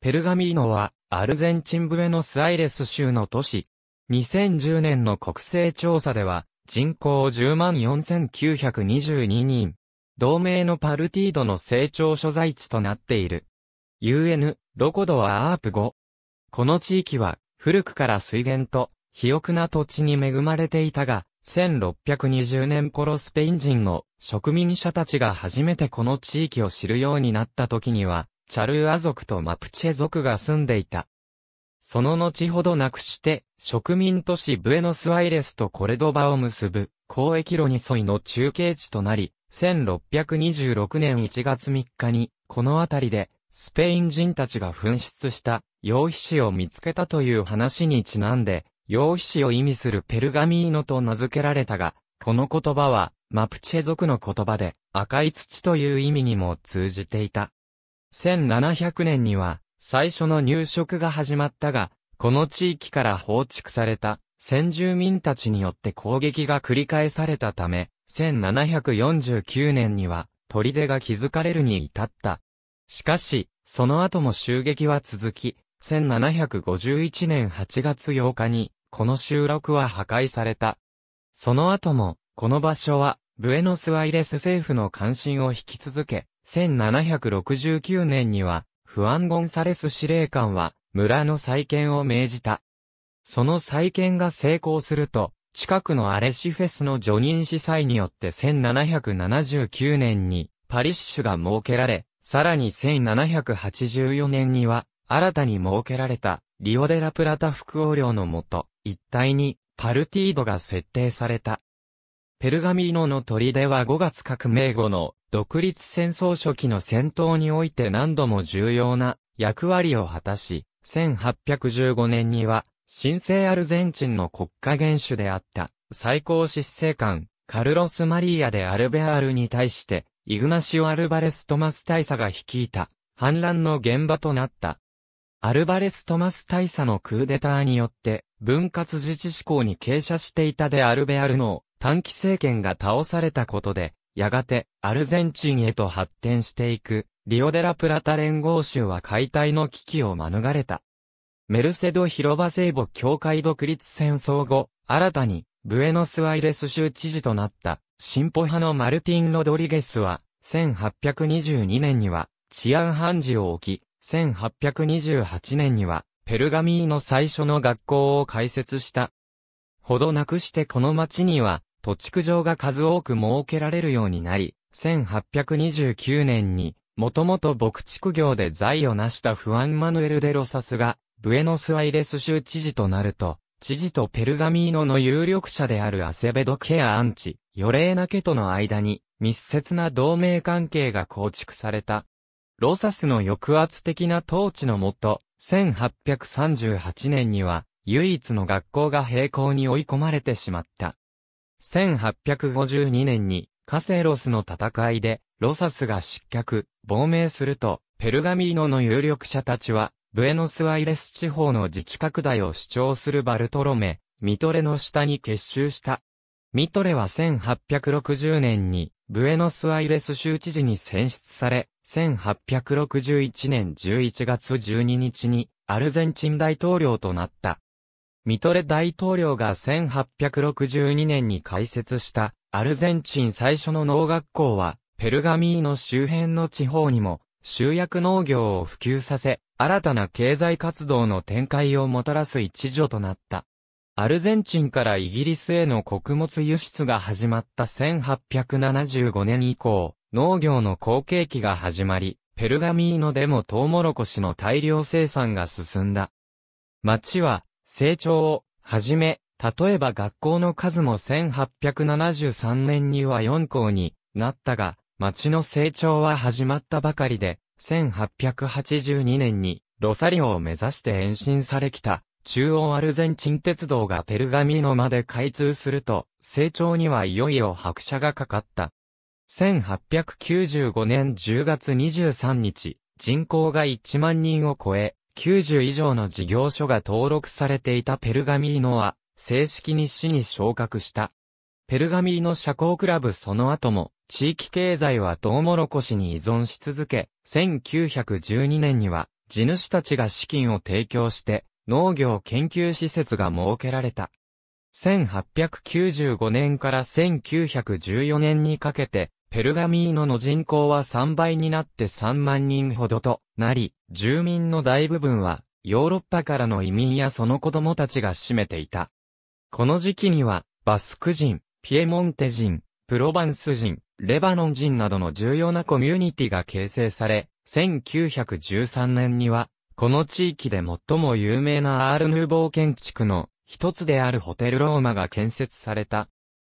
ペルガミーノは、アルゼンチンブエノスアイレス州の都市。2010年の国勢調査では、人口104,922人。同盟のパルティードの成長所在地となっている。UN、ロコドア・アープ5。この地域は、古くから水源と、肥沃な土地に恵まれていたが、1620年頃スペイン人の植民者たちが初めてこの地域を知るようになった時には、チャルーア族とマプチェ族が住んでいた。その後ほどなくして、植民都市ブエノスアイレスとコレドバを結ぶ交易路に沿いの中継地となり、1626年1月3日に、この辺りで、スペイン人たちが紛失した、羊皮紙を見つけたという話にちなんで、羊皮紙を意味するペルガミーノと名付けられたが、この言葉は、マプチェ族の言葉で、赤い土という意味にも通じていた。1700年には、最初の入植が始まったが、この地域から放逐された、先住民たちによって攻撃が繰り返されたため、1749年には、砦が築かれるに至った。しかし、その後も襲撃は続き、1751年8月8日に、この集落は破壊された。その後も、この場所は、ブエノスアイレス政府の関心を引き続け、1769年には、フアン・ゴンサレス司令官は、村の再建を命じた。その再建が成功すると、近くのアレシフェスの除任司祭によって1779年にパリッシュが設けられ、さらに1784年には新たに設けられたリオデラプラタ副王領のもと、一帯にパルティードが設定された。ペルガミーノの砦は5月革命後の独立戦争初期の戦闘において何度も重要な役割を果たし、1815年には、新生アルゼンチンの国家元首であった最高執政官、カルロス・マリア・でアルベアールに対して、イグナシオ・アルバレス・トマス大佐が率いた反乱の現場となった。アルバレス・トマス大佐のクーデターによって、分割自治志向に傾斜していたでアルベアルの短期政権が倒されたことで、やがてアルゼンチンへと発展していく、リオデラプラタ連合州は解体の危機を免れた。メルセド広場聖母教会独立戦争後、新たにブエノスアイレス州知事となった進歩派のマルティン・ロドリゲスは、1822年には治安判事を置き、1828年にはペルガミーの最初の学校を開設した。ほどなくしてこの町には、土地区上が数多く設けられるようになり、1829年に、もともと牧畜業で財を成したフアン・マヌエル・デロサスが、ブエノスアイレス州知事となると、知事とペルガミーノの有力者であるアセベド・ケア・アンチ、ヨレーナ家との間に、密接な同盟関係が構築された。ロサスの抑圧的な統治のもと、1838年には、唯一の学校が並行に追い込まれてしまった。1852年にカセロスの戦いでロサスが失脚、亡命すると、ペルガミーノの有力者たちは、ブエノスアイレス地方の自治拡大を主張するバルトロメ、ミトレの下に結集した。ミトレは1860年に、ブエノスアイレス州知事に選出され、1861年11月12日に、アルゼンチン大統領となった。ミトレ大統領が1862年に開設したアルゼンチン最初の農学校は、ペルガミーノ周辺の地方にも、集約農業を普及させ、新たな経済活動の展開をもたらす一助となった。アルゼンチンからイギリスへの穀物輸出が始まった1875年以降、農業の好景気が始まり、ペルガミーノでもトウモロコシの大量生産が進んだ。町は成長を、はじめ、例えば学校の数も1873年には4校になったが、町の成長は始まったばかりで、1882年にロサリオを目指して延伸されきた中央アルゼンチン鉄道がペルガミノまで開通すると、成長にはいよいよ拍車がかかった。1895年10月23日、人口が1万人を超え、90以上の事業所が登録されていたペルガミーノは、正式に市に昇格した。ペルガミーノ社交クラブその後も、地域経済はトウモロコシに依存し続け、1912年には、地主たちが資金を提供して、農業研究施設が設けられた。1895年から1914年にかけて、ペルガミーノの人口は3倍になって3万人ほどとなり、住民の大部分はヨーロッパからの移民やその子供たちが占めていた。この時期には、バスク人、ピエモンテ人、プロバンス人、レバノン人などの重要なコミュニティが形成され、1913年には、この地域で最も有名なアールヌーボー建築の一つであるホテルローマが建設された。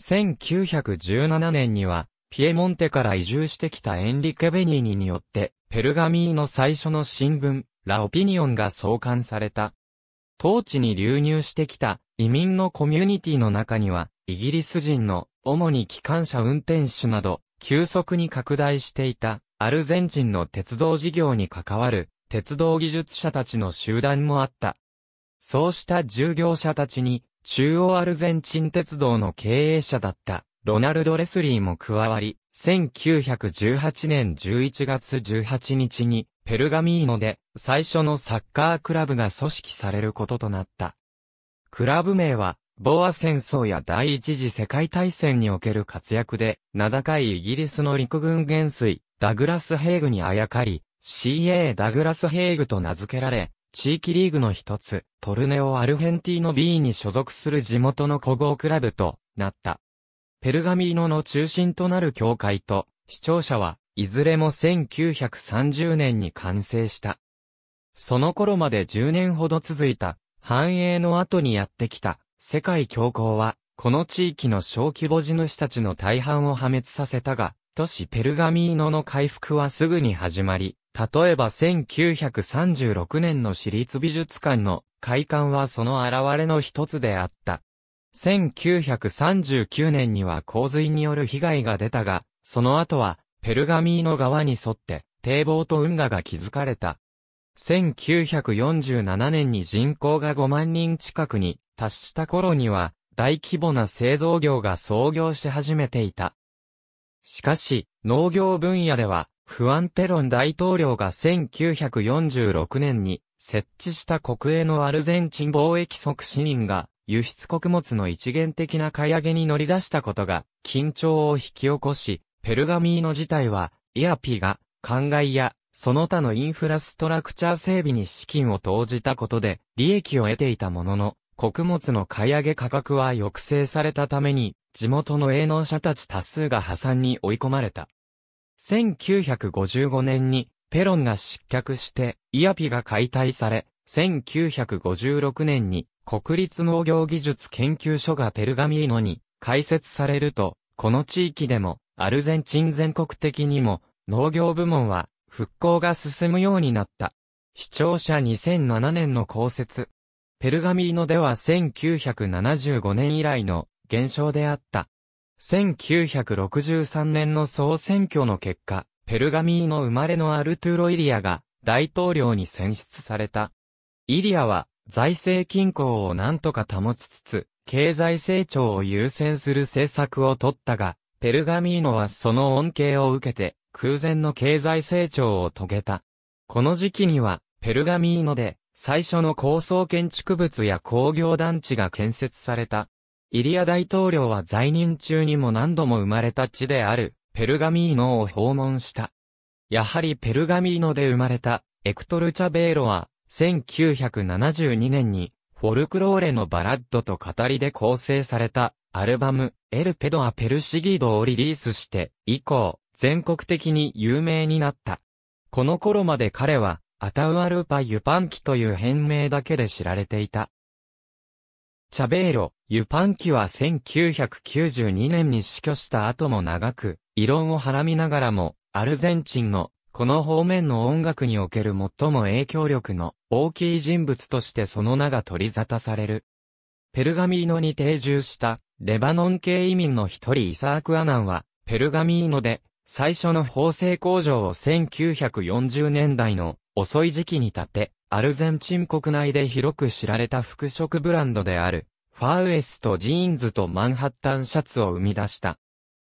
1917年には、ピエモンテから移住してきたエンリケ・ベニーニによって、ペルガミーの最初の新聞、ラ・オピニオンが創刊された。当地に流入してきた移民のコミュニティの中には、イギリス人の主に機関車運転手など、急速に拡大していたアルゼンチンの鉄道事業に関わる鉄道技術者たちの集団もあった。そうした従業者たちに中央アルゼンチン鉄道の経営者だったロナルド・レスリーも加わり、1918年11月18日に、ペルガミーノで、最初のサッカークラブが組織されることとなった。クラブ名は、ボア戦争や第一次世界大戦における活躍で、名高いイギリスの陸軍元帥、ダグラス・ヘイグにあやかり、CA ダグラス・ヘイグと名付けられ、地域リーグの一つ、トルネオ・アルヘンティーノ B に所属する地元の古豪クラブとなった。ペルガミーノの中心となる教会と、視聴者は、いずれも1930年に完成した。その頃まで10年ほど続いた、繁栄の後にやってきた、世界恐慌は、この地域の小規模地主たちの大半を破滅させたが、都市ペルガミーノの回復はすぐに始まり、例えば1936年の私立美術館の開館はその現れの一つであった。1939年には洪水による被害が出たが、その後は、ペルガミーノ川に沿って、堤防と運河が築かれた。1947年に人口が5万人近くに達した頃には、大規模な製造業が創業し始めていた。しかし、農業分野では、フアン・ペロン大統領が1946年に設置した国営のアルゼンチン貿易促進が輸出穀物の一元的な買い上げに乗り出したことが、緊張を引き起こし、ペルガミーノ自体は、イアピが、灌漑や、その他のインフラストラクチャー整備に資金を投じたことで、利益を得ていたものの、穀物の買い上げ価格は抑制されたために、地元の営農者たち多数が破産に追い込まれた。1955年に、ペロンが失脚して、イアピが解体され、1956年に国立農業技術研究所がペルガミーノに開設されると、この地域でも、アルゼンチン全国的にも、農業部門は、復興が進むようになった。視聴者2007年の公設。ペルガミーノでは1975年以来の減少であった。1963年の総選挙の結果、ペルガミーノ生まれのアルトゥーロ・イリアが大統領に選出された。イリアは財政均衡を何とか保ちつつ、経済成長を優先する政策を取ったが、ペルガミーノはその恩恵を受けて、空前の経済成長を遂げた。この時期には、ペルガミーノで、最初の高層建築物や工業団地が建設された。イリア大統領は在任中にも何度も生まれた地である、ペルガミーノを訪問した。やはりペルガミーノで生まれた、エクトル・チャベーロは、1972年に、フォルクローレのバラッドと語りで構成された、アルバム、エルペドアペルシギードをリリースして、以降、全国的に有名になった。この頃まで彼は、アタウアルパ・ユパンキという変名だけで知られていた。チャベーロ、ユパンキは1992年に死去した後も長く、異論をはらみながらも、アルゼンチンのこの方面の音楽における最も影響力の大きい人物としてその名が取り沙汰される。ペルガミーノに定住したレバノン系移民の一人イサーク・アナンは、ペルガミーノで最初の縫製工場を1940年代の遅い時期に建て、アルゼンチン国内で広く知られた服飾ブランドである、ファーウエストジーンズとマンハッタンシャツを生み出した。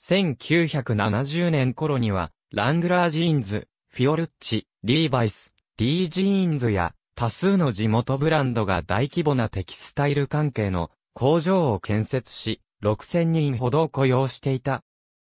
1970年頃には、ラングラージーンズ、フィオルッチ、リーバイス、リージーンズや多数の地元ブランドが大規模なテキスタイル関係の工場を建設し、6000人ほど雇用していた。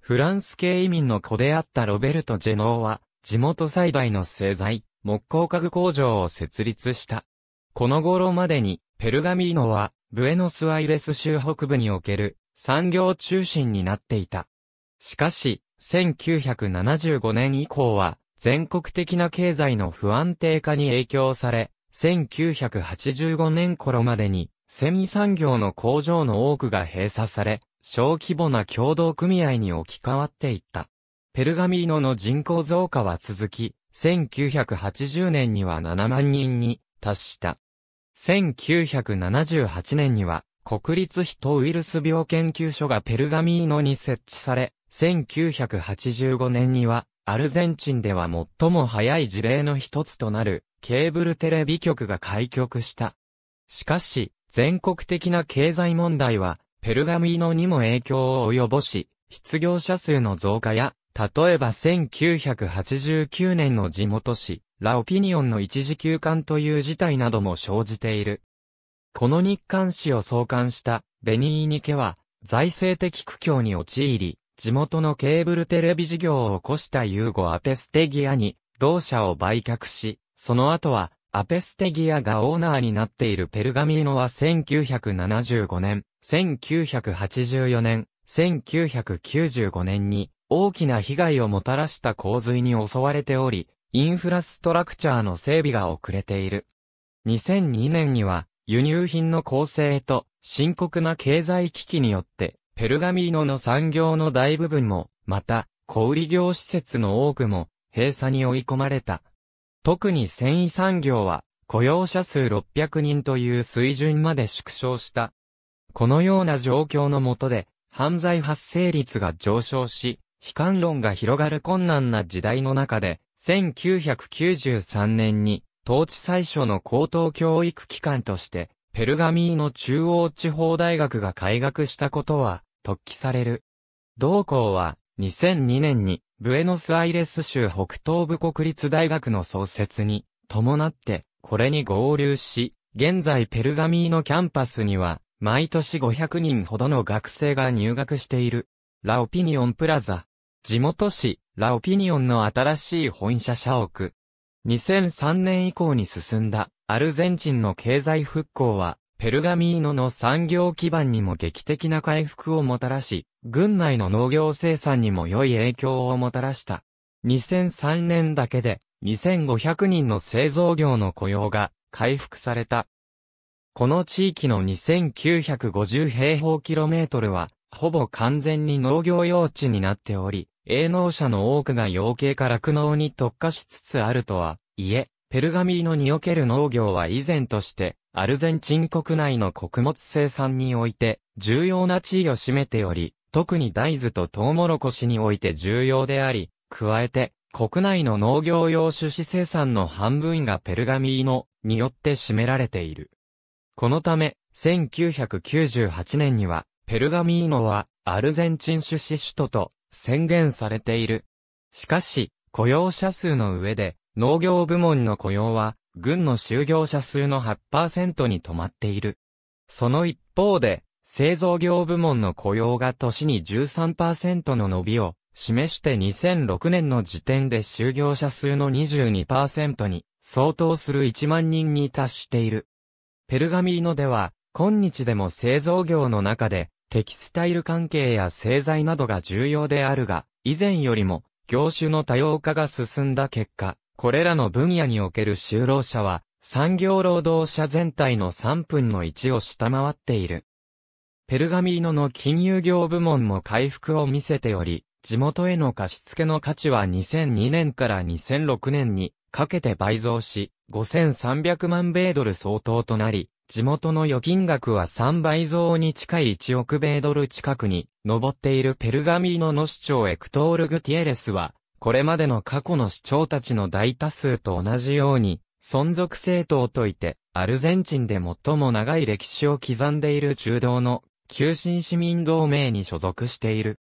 フランス系移民の子であったロベルト・ジェノーは、地元最大の製材、木工家具工場を設立した。この頃までに、ペルガミーノは、ブエノスアイレス州北部における産業中心になっていた。しかし、1975年以降は、全国的な経済の不安定化に影響され、1985年頃までに、セミ産業の工場の多くが閉鎖され、小規模な共同組合に置き換わっていった。ペルガミーノの人口増加は続き、1980年には7万人に達した。1978年には、国立ヒトウイルス病研究所がペルガミーノに設置され、1985年には、アルゼンチンでは最も早い事例の一つとなる、ケーブルテレビ局が開局した。しかし、全国的な経済問題は、ペルガミーノにも影響を及ぼし、失業者数の増加や、例えば1989年の地元紙、ラオピニオンの一時休館という事態なども生じている。この日刊紙を創刊したベニーニ家は財政的苦境に陥り、地元のケーブルテレビ事業を起こしたユーゴ・アペステギアに、同社を売却し、その後は、アペステギアがオーナーになっているペルガミーノは1975年、1984年、1995年に大きな被害をもたらした洪水に襲われており、インフラストラクチャーの整備が遅れている。2002年には輸入品の構成と深刻な経済危機によってペルガミーノの産業の大部分も、また、小売業施設の多くも、閉鎖に追い込まれた。特に繊維産業は、雇用者数600人という水準まで縮小した。このような状況の下で、犯罪発生率が上昇し、悲観論が広がる困難な時代の中で、1993年に、統治最初の高等教育機関として、ペルガミーの中央地方大学が開学したことは、突起される。同校は、2002年に、ブエノスアイレス州北東部国立大学の創設に、伴って、これに合流し、現在ペルガミーのキャンパスには、毎年500人ほどの学生が入学している。ラオピニオンプラザ。地元市、ラオピニオンの新しい本社社屋。2003年以降に進んだアルゼンチンの経済復興は、ペルガミーノの産業基盤にも劇的な回復をもたらし、軍内の農業生産にも良い影響をもたらした。2003年だけで2500人の製造業の雇用が回復された。この地域の2950平方キロメートルは、ほぼ完全に農業用地になっており、営農者の多くが養鶏から酪農に特化しつつあるとは、いえ、ペルガミーノにおける農業は以前として、アルゼンチン国内の穀物生産において、重要な地位を占めており、特に大豆とトウモロコシにおいて重要であり、加えて、国内の農業用種子生産の半分がペルガミーノによって占められている。このため、1998年には、ペルガミーノはアルゼンチン種子首都と宣言されている。しかし、雇用者数の上で、農業部門の雇用は、軍の就業者数の8%に止まっている。その一方で、製造業部門の雇用が年に13%の伸びを示して2006年の時点で就業者数の22%に相当する1万人に達している。ペルガミーノでは、今日でも製造業の中で、テキスタイル関係や製材などが重要であるが、以前よりも、業種の多様化が進んだ結果、これらの分野における就労者は、産業労働者全体の3分の1を下回っている。ペルガミーノの金融業部門も回復を見せており、地元への貸付の価値は2002年から2006年にかけて倍増し、5300万米ドル相当となり、地元の預金額は3倍増に近い1億米ドル近くに上っているペルガミーノの市長エクトール・グティエレスは、これまでの過去の市長たちの大多数と同じように、存続政党といて、アルゼンチンで最も長い歴史を刻んでいる中道の、旧新市民同盟に所属している。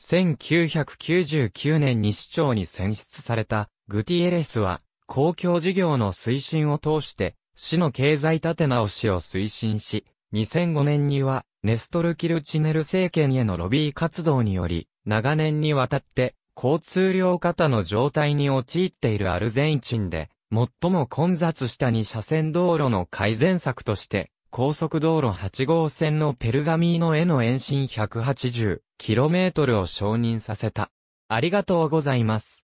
1999年に市長に選出された、グティエレスは、公共事業の推進を通して、市の経済立て直しを推進し、2005年には、ネストル・キルチネル政権へのロビー活動により、長年にわたって、交通量過多の状態に陥っているアルゼンチンで、最も混雑した2車線道路の改善策として、高速道路8号線のペルガミーノへの延伸 180km を承認させた。ありがとうございます。